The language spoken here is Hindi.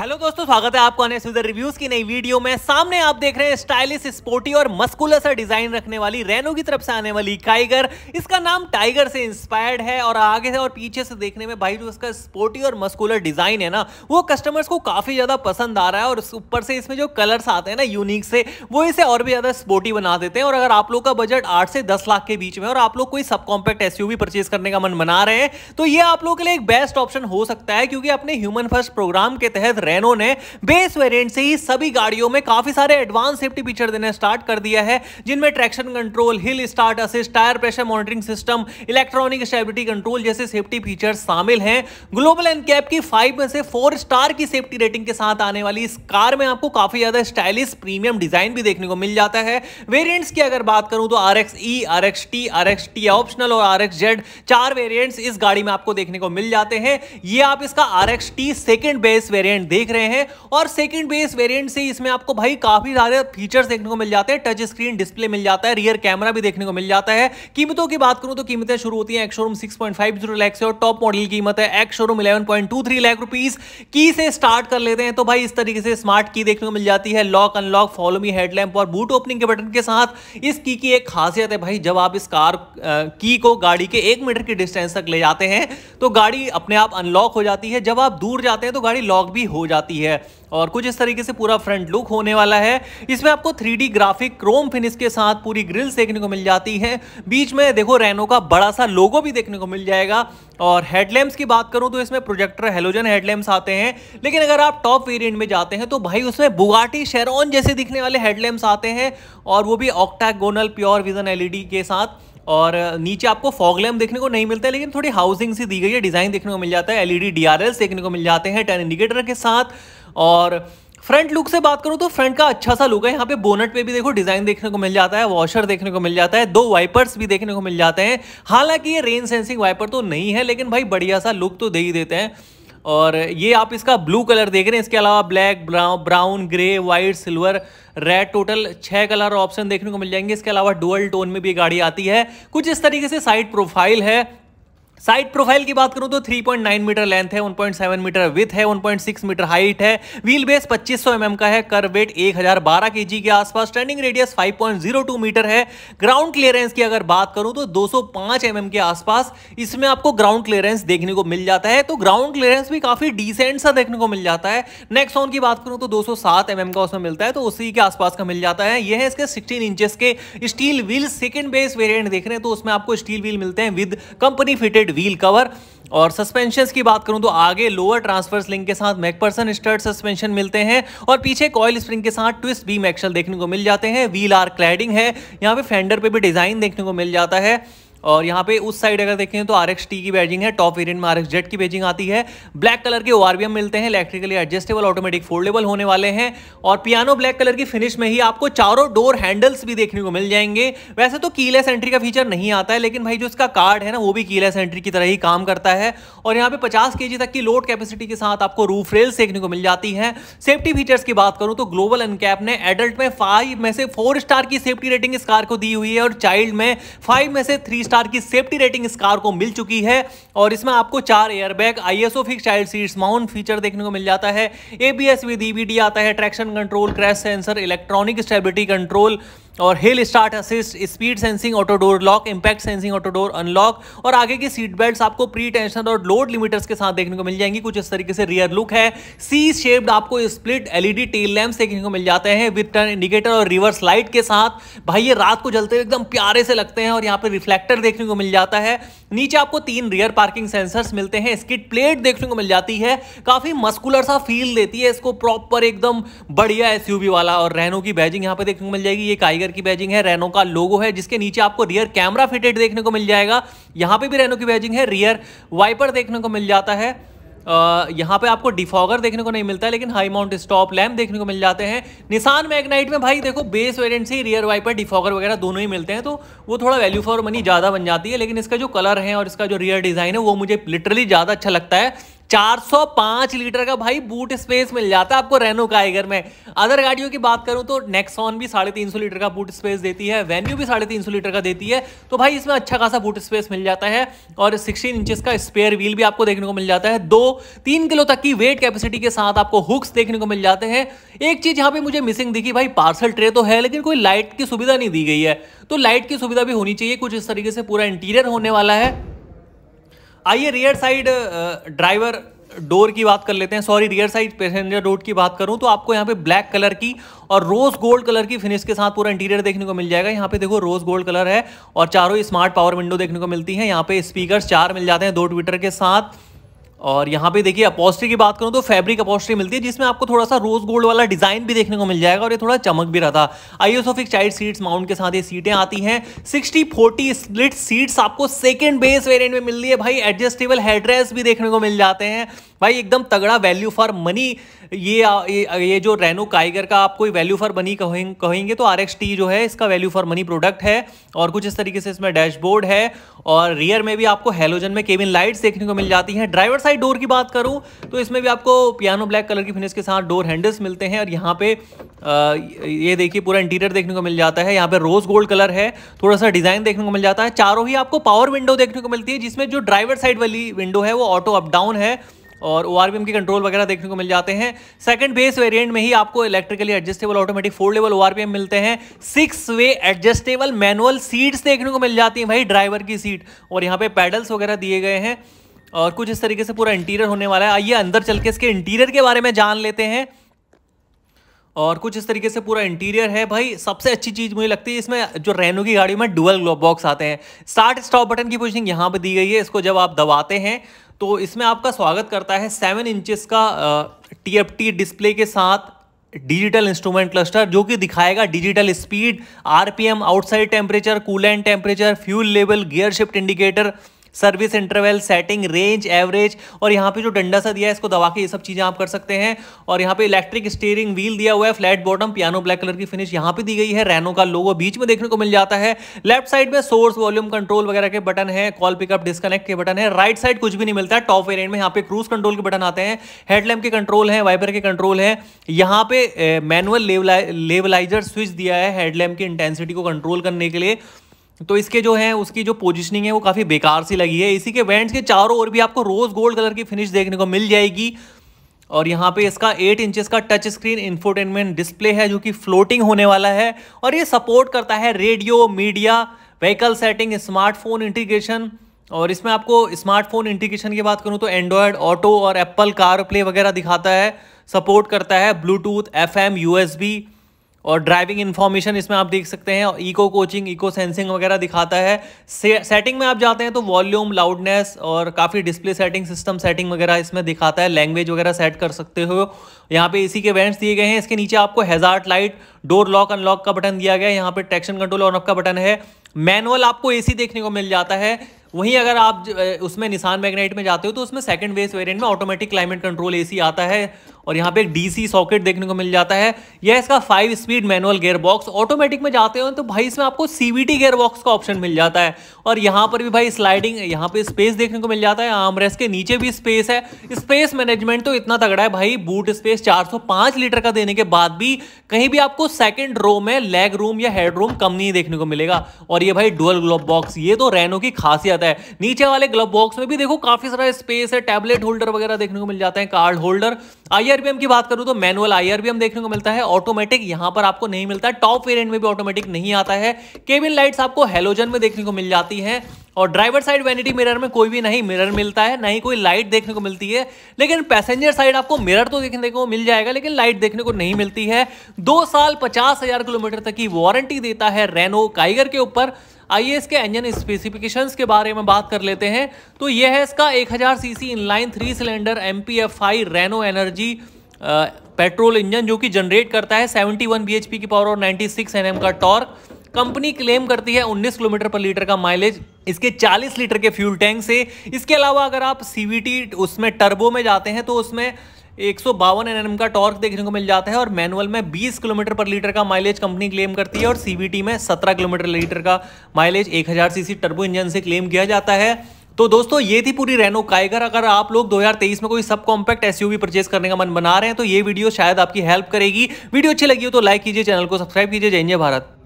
हेलो दोस्तों स्वागत है आपका आने विजर रिव्यूज की नई वीडियो में सामने आप देख रहे हैं स्टाइलिश स्पोर्टी और मस्कुलर सा डिजाइन रखने वाली रेनो की तरफ से आने वाली काइगर इसका नाम टाइगर से इंस्पायर्ड है और आगे से और पीछे से देखने में भाई जो इसका स्पोर्टी और मस्कुलर डिजाइन है ना वो कस्टमर्स को काफी ज्यादा पसंद आ रहा है और ऊपर से इसमें जो कलर्स आते हैं ना यूनिक से वो इसे और भी ज्यादा स्पोर्टी बना देते हैं और अगर आप लोग का बजट आठ से दस लाख के बीच में और आप लोग कोई सब कॉम्पैक्ट एस परचेज करने का मन बना रहे हैं तो ये आप लोग के लिए एक बेस्ट ऑप्शन हो सकता है क्योंकि अपने ह्यूमन फर्स्ट प्रोग्राम के तहत रेनो ने बेस वेरिएंट से ही सभी गाड़ियों में काफी सारे एडवांस सेफ्टी फीचर देने स्टार्ट कर दिया है जिनमें traction control hill start assist tyre pressure monitoring system electronic stability control जैसे सेफ्टी फीचर शामिल हैं ग्लोबल एन कैप की फाइव में से फोर स्टार की सेफ्टी रेटिंग के साथ आने वाली इस कार में आपको काफी ज्यादा स्टाइलिश प्रीमियम डिजाइन भी देखने को मिल जाता है वेरियंट्स की अगर बात करूं तो R X E R X T R X T optional और आर एक्स जेड चार वेरियंट्स इस गाड़ी में आपको देखने को मिल जाते हैं ये आप इसका R X T second base variant देख रहे हैं और सेकेंड बेस वेरियंट से इसमें आपको भाई काफी सारे फीचर्स देखने को मिल जाते हैं टच स्क्रीन डिस्प्ले मिल जाता है रियर कैमरा भी देखने को मिल जाता है कीमतों की बात करूं तो कीमतें शुरू होती हैं ex showroom six point five zero lakh से और टॉप मॉडल कीमत है ex showroom eleven point two three lakh rupees की से स्टार्ट कर लेते हैं तो भाई इस तरीके से स्मार्ट की देखने को मिल जाती है lock unlock follow me headlamp और बूट ओपनिंग के बटन के साथ इस की की एक खासियत है भाई जब आप इस कार की को गाड़ी के एक मीटर की डिस्टेंस तक ले जाते हैं तो गाड़ी अपने आप अनलॉक हो जाती है जब आप दूर जाते हैं तो गाड़ी लॉक भी हो जाती है और कुछ इस तरीके से पूरा फ्रंट लुक होने वाला है इसमें आपको थ्री ग्राफिक क्रोम फिनिश के साथ पूरी ग्रिल्स देखने को मिल जाती है बीच में देखो रेनो का बड़ा सा लोगो भी देखने को मिल जाएगा और हेडलैम्प्स की बात करूं तो इसमें प्रोजेक्टर हेलोजन हेडलैम्प्स आते हैं लेकिन अगर आप टॉप वेरियंट में जाते हैं तो भाई उसमें बुगाटी शेरोन जैसे दिखने वाले हेडलैम्प्स आते हैं और वो भी ऑक्टागोनल प्योर विजन एल के साथ और नीचे आपको फॉग लैम्प देखने को नहीं मिलता है लेकिन थोड़ी हाउसिंग सी दी गई है डिज़ाइन देखने को मिल जाता है एलईडी डीआरएल्स देखने को मिल जाते हैं टेन इंडिकेटर के साथ और फ्रंट लुक से बात करूँ तो फ्रंट का अच्छा सा लुक है यहाँ पे बोनट पे भी देखो डिजाइन देखने को मिल जाता है वॉशर देखने को मिल जाता है दो वाइपर्स भी देखने को मिल जाते हैं हालांकि ये रेन सेंसिंग वाइपर तो नहीं है लेकिन भाई बढ़िया सा लुक तो दे ही देते हैं और ये आप इसका ब्लू कलर देख रहे हैं इसके अलावा black brown grey white silver red total छह कलर ऑप्शन देखने को मिल जाएंगे इसके अलावा डुअल टोन में भी गाड़ी आती है कुछ इस तरीके से साइड प्रोफाइल है साइड प्रोफाइल की बात करूं तो 3.9 मीटर लेंथ है 1.7 मीटर विथ है 1.6 मीटर हाइट है व्हील बेस 2500 mm का है कर वेट 1012 बारह के आसपास टर्निंग रेडियस 5.02 मीटर है ग्राउंड क्लियरेंस की अगर बात करूं तो 205 एमएम के आसपास इसमें आपको ग्राउंड क्लियरेंस देखने को मिल जाता है तो ग्राउंड क्लियरेंस भी काफी डिसेंट सा देखने को मिल जाता है नेक्स्ट ऑन की बात करूं तो दो सौ एमएम का उसमें मिलता है तो उसी के आसपास का मिल जाता है यह है इसके सिक्सटीन इंचेस के steel wheel second base variant देख रहे हैं तो उसमें आपको स्टील व्हील मिलते हैं with company fitted wheel cover और सस्पेंशन की बात करूं तो आगे लोअर ट्रांसफर्स लिंक के साथ मैकपर्सन स्टर्ट सस्पेंशन मिलते हैं और पीछे कॉयल स्प्रिंग के साथ ट्विस्ट बीम मैक्शल देखने को मिल जाते हैं व्हील आर क्लैडिंग है यहाँ पे फेंडर पे भी डिजाइन देखने को मिल जाता है और यहाँ पे उस साइड अगर देखें तो आर एक्स टी की बैजिंग है टॉप वेरियंट में आर एक्स जेड की बैजिंग आती है ब्लैक कलर के ओ मिलते हैं इलेक्ट्रिकली एडजस्टेबल ऑटोमेटिक फोल्डेबल होने वाले हैं और पियानो ब्लैक कलर की फिनिश में ही आपको चारों डोर हैंडल्स भी देखने को मिल जाएंगे वैसे तो कीलेस एंट्री का फीचर नहीं आता है लेकिन भाई जो इसका कार्ड है ना वो भी कीलेस एंट्री की तरह ही काम करता है और यहाँ पे पचास के तक की लोड कैपेसिटी के साथ आपको रूफ रेल्स देखने को मिल जाती है सेफ्टी फीचर्स की बात करूँ तो ग्लोबल अनकैप ने एडल्ट में फाइव में से फोर स्टार की सेफ्टी रेटिंग इस कार को दी हुई है और चाइल्ड में फाइव में से थ्री स्टार स्टार की सेफ्टी रेटिंग इस कार को मिल चुकी है और इसमें आपको चार airbag ISOFIX child seats mount feature देखने को मिल जाता है एबीएस विद ईबीडी आता है traction control crash sensor electronic stability control और hill start assist speed sensing auto door lock impact sensing auto door unlock और आगे की सीट बेल्ट्स आपको प्री टेंशन और लोड लिमिटर्स के साथ देखने को मिल जाएंगी कुछ इस तरीके से रियर लुक है सी शेप्ड आपको स्प्लिट एलईडी टेल लैम्प देखने को मिल जाते हैं विद टर्न इंडिकेटर और रिवर्स लाइट के साथ भाई ये रात को जलते हुए एकदम प्यारे से लगते हैं और यहाँ पर रिफ्लेक्टर देखने को मिल जाता है नीचे आपको तीन रियर पार्किंग सेंसर्स मिलते हैं स्किट प्लेट देखने को मिल जाती है काफी मस्कुलर सा फील देती है इसको प्रॉपर एकदम बढ़िया एसयूवी वाला और रेनो की बैजिंग यहाँ पे देखने को मिल जाएगी ये काइगर की बैजिंग है रेनो का लोगो है जिसके नीचे आपको रियर कैमरा फिटेड देखने को मिल जाएगा यहाँ पे भी रेनो की बैजिंग है रियर वाइपर देखने को मिल जाता है यहाँ पे आपको डिफॉगर देखने को नहीं मिलता है लेकिन हाई माउंट स्टॉप लैम्प देखने को मिल जाते हैं निशान मैगनाइट में भाई देखो बेस वेरियंट से रियर वाइपर डिफॉगर वगैरह दोनों ही मिलते हैं तो वो थोड़ा वैल्यू फॉर मनी ज़्यादा बन जाती है लेकिन इसका जो कलर है और इसका जो रियर डिज़ाइन है वो मुझे लिटरली ज़्यादा अच्छा लगता है 405 लीटर का भाई बूट स्पेस मिल जाता है आपको रेनो काइगर में अदर गाड़ियों की बात करूं तो नेक्सॉन भी साढ़े तीन सौ लीटर का बूट स्पेस देती है वेन्यू भी साढ़े तीन सौ लीटर का देती है तो भाई इसमें अच्छा खासा बूट स्पेस मिल जाता है और 16 इंचेस का स्पेयर व्हील भी आपको देखने को मिल जाता है दो तीन किलो तक की वेट कैपेसिटी के साथ आपको हुक्स देखने को मिल जाते हैं एक चीज यहाँ पे मुझे मिसिंग दिखी भाई पार्सल ट्रे तो है लेकिन कोई लाइट की सुविधा नहीं दी गई है तो लाइट की सुविधा भी होनी चाहिए कुछ इस तरीके से पूरा इंटीरियर होने वाला है आइए रियर साइड ड्राइवर डोर की बात कर लेते हैं sorry rear side passenger door की बात करूं तो आपको यहाँ पे ब्लैक कलर की और रोज गोल्ड कलर की फिनिश के साथ पूरा इंटीरियर देखने को मिल जाएगा यहाँ पे देखो रोज गोल्ड कलर है और चारों स्मार्ट पावर विंडो देखने को मिलती है यहाँ पे स्पीकर चार मिल जाते हैं दो ट्विटर के साथ और यहाँ पे देखिए अपोस्ट्री की बात करूँ तो फैब्रिक अपोस्ट्री मिलती है जिसमें आपको थोड़ा सा रोज गोल्ड वाला डिजाइन भी देखने को मिल जाएगा और ये थोड़ा चमक भी रहा था आइयोसोफिक चाइल्ड सीट्स माउंट के साथ ये सीटें आती हैं सिक्सटी फोर्टी स्प्लिट सीट्स आपको सेकेंड बेस वेरियंट में मिल रही है भाई एडजस्टेबल हेड्रेस भी देखने को मिल जाते हैं भाई एकदम तगड़ा वैल्यू फॉर मनी ये ये जो रेनो काइगर का आप कोई वैल्यू फॉर मनी कहेंगे तो आर जो है इसका वैल्यू फॉर मनी प्रोडक्ट है और कुछ इस तरीके से इसमें डैशबोर्ड है और रियर में भी आपको हेलोजन में केबिन लाइट्स देखने को मिल जाती हैं ड्राइवर साइड डोर की बात करूँ तो इसमें भी आपको पियानो ब्लैक कलर की फिनिश के साथ डोर हैंडल्स मिलते हैं और यहाँ पे ये देखिए पूरा इंटीरियर देखने को मिल जाता है यहाँ पे रोज गोल्ड कलर है थोड़ा सा डिजाइन देखने को मिल जाता है चारों ही आपको पावर विंडो देखने को मिलती है जिसमें जो ड्राइवर साइड वाली विंडो है वो ऑटो अप डाउन है और ओ के कंट्रोल वगैरह देखने को मिल जाते हैं सेकंड बेस वेरिएंट में ही आपको electrically adjustable automatic four level ओ मिलते हैं six way adjustable manual seats देखने को मिल जाती हैं भाई ड्राइवर की सीट और यहाँ पे पैडल्स वगैरह दिए गए हैं और कुछ इस तरीके से पूरा इंटीरियर होने वाला है आइए अंदर चल के इसके इंटीरियर के बारे में जान लेते हैं और कुछ इस तरीके से पूरा इंटीरियर है भाई सबसे अच्छी चीज़ मुझे लगती है इसमें जो रेनो की गाड़ी में डुअल ग्लोब बॉक्स आते हैं स्टार्ट स्टॉप बटन की पोजिशनिंग यहाँ पर दी गई है इसको जब आप दबाते हैं तो इसमें आपका स्वागत करता है सेवन इंचेस का टी डिस्प्ले के साथ डिजिटल इंस्ट्रूमेंट क्लस्टर जो कि दिखाएगा digital speed RPM outside temperature coolant temperature fuel level gear shift indicator service interval setting range average और यहाँ पे जो डंडा सा दिया है इसको दबा के ये सब चीज़ें आप कर सकते हैं और यहाँ पे इलेक्ट्रिक स्टीयरिंग व्हील दिया हुआ है flat bottom piano black colour की फिनिश यहाँ पे दी गई है रेनो का लोगो बीच में देखने को मिल जाता है लेफ्ट साइड में सोर्स वॉल्यूम कंट्रोल वगैरह के बटन है कॉल पिकअप डिस्कनेक्ट के बटन है राइट साइड कुछ भी नहीं मिलता है टॉप वेरियंट में यहाँ पे क्रूज कंट्रोल के बटन आते हैं हेडलैम्प के कंट्रोल है वाइपर के कंट्रोल है यहाँ पे मैनुअल लेवलाइजर स्विच दिया है हेडलैम्प की इंटेंसिटी को कंट्रोल करने के लिए तो इसके जो है उसकी जो पोजीशनिंग है वो काफ़ी बेकार सी लगी है इसी के वेंट्स के चारों ओर भी आपको रोज़ गोल्ड कलर की फिनिश देखने को मिल जाएगी और यहाँ पे इसका 8 इंचेस का टच स्क्रीन इंफोटेनमेंट डिस्प्ले है जो कि फ्लोटिंग होने वाला है और ये सपोर्ट करता है radio media vehicle setting smartphone integration और इसमें आपको स्मार्टफोन इंटीग्रेशन की बात करूँ तो एंड्रॉयड ऑटो और एप्पल कार प्ले वगैरह दिखाता है सपोर्ट करता है ब्लूटूथ एफ एम यू और ड्राइविंग इन्फॉर्मेशन इसमें आप देख सकते हैं इको कोचिंग इको सेंसिंग वगैरह दिखाता है से, सेटिंग में आप जाते हैं तो वॉल्यूम लाउडनेस और काफ़ी डिस्प्ले सेटिंग सिस्टम सेटिंग वगैरह इसमें दिखाता है लैंग्वेज वगैरह सेट कर सकते हो यहाँ पे इसी के वेंट्स दिए गए हैं इसके नीचे आपको hazard light door lock unlock का बटन दिया गया है यहाँ पर ट्रैक्शन कंट्रोल ऑन ऑफ का बटन है मैनुअल आपको ए देखने को मिल जाता है वहीं अगर आप उसमें निशान मैग्नाइट में जाते हो तो उसमें सेकंड वेस वेरिएंट में ऑटोमेटिक क्लाइमेट कंट्रोल एसी आता है और यहाँ पे एक डीसी सॉकेट देखने को मिल जाता है यह इसका five speed manual gear box automatic में जाते हो तो भाई इसमें आपको सीवीटी गेयर बॉक्स का ऑप्शन मिल जाता है और यहाँ पर भी भाई स्लाइडिंग यहाँ पे स्पेस देखने को मिल जाता है आमरेस के नीचे भी स्पेस है स्पेस मैनेजमेंट तो इतना तगड़ा है भाई बूट स्पेस चार लीटर का देने के बाद भी कहीं भी आपको सेकेंड रो में लेग रूम या हेड रूम कम नहीं देखने को मिलेगा और ये भाई डुअल ग्लोब बॉक्स ये तो रेनो की खासियत है नीचे वाले ग्लोब बॉक्स में भी देखो काफी सारा स्पेस है टैबलेट होल्डर वगैरह देखने को मिल जाता है कार्ड होल्डर आईआरबीएम की बात करूं तो मैनुअल आईआरबीएम देखने को मिलता है ऑटोमेटिक यहां पर आपको नहीं मिलता है टॉप वेरिएंट में भी ऑटोमेटिक नहीं आता है केबिन लाइट्स आपको हेलोजन में देखने को मिल जाती है और ड्राइवर साइड वैनिटी मिरर में कोई भी नहीं मिरर मिलता है नहीं कोई लाइट देखने को मिलती है लेकिन पैसेंजर साइड आपको मिरर तो देखने को मिल जाएगा लेकिन लाइट देखने को नहीं मिलती है दो साल पचास हजार किलोमीटर तक की वारंटी देता है रेनो काइगर के ऊपर आइए इसके इंजन स्पेसिफिकेशंस के बारे में बात कर लेते हैं तो यह है इसका 1000 CC inline three cylinder M P F I Renault energy petrol engine जो कि जनरेट करता है 71 वन की पावर और 96 nm का टॉर्क कंपनी क्लेम करती है 19 किलोमीटर पर लीटर का माइलेज इसके 40 लीटर के फ्यूल टैंक से इसके अलावा अगर आप सी उसमें टर्बो में जाते हैं तो उसमें एक सौ का टॉर्क देखने को मिल जाता है और मैनुअल में 20 किलोमीटर पर लीटर का माइलेज कंपनी क्लेम करती है और सीबीटी में 17 किलोमीटर लीटर का माइलेज 1000 सीसी टर्बो इंजन से क्लेम किया जाता है तो दोस्तों ये थी पूरी रेनो काइगर अगर आप लोग 2023 में कोई सब कॉम्पैक्ट एसयूवी परचेज करने का मन बना रहे हैं तो ये वीडियो शायद आपकी हेल्प करेगी वीडियो अच्छी लगी हो तो लाइक कीजिए चैनल को सब्सक्राइब कीजिए जय भारत